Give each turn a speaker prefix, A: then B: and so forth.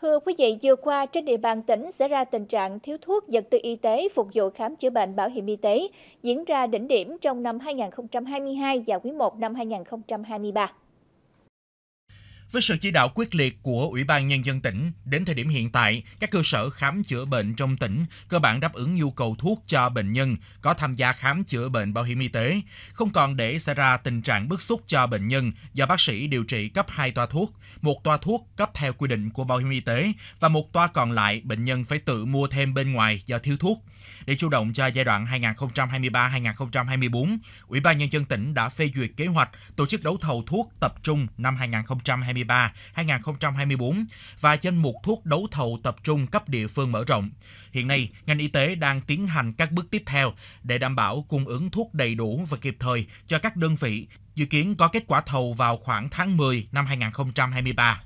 A: Thưa quý vị, vừa qua trên địa bàn tỉnh xảy ra tình trạng thiếu thuốc vật tư y tế phục vụ khám chữa bệnh bảo hiểm y tế diễn ra đỉnh điểm trong năm 2022 và quý 1 năm 2023.
B: Với sự chỉ đạo quyết liệt của Ủy ban Nhân dân tỉnh, đến thời điểm hiện tại, các cơ sở khám chữa bệnh trong tỉnh cơ bản đáp ứng nhu cầu thuốc cho bệnh nhân có tham gia khám chữa bệnh bảo hiểm y tế, không còn để xảy ra tình trạng bức xúc cho bệnh nhân do bác sĩ điều trị cấp 2 toa thuốc, một toa thuốc cấp theo quy định của bảo hiểm y tế và một toa còn lại bệnh nhân phải tự mua thêm bên ngoài do thiếu thuốc. Để chủ động cho giai đoạn 2023-2024, Ủy ban Nhân dân tỉnh đã phê duyệt kế hoạch tổ chức đấu thầu thuốc tập trung năm 2023 2023-2024 và danh mục thuốc đấu thầu tập trung cấp địa phương mở rộng. Hiện nay, ngành y tế đang tiến hành các bước tiếp theo để đảm bảo cung ứng thuốc đầy đủ và kịp thời cho các đơn vị, dự kiến có kết quả thầu vào khoảng tháng 10 năm 2023.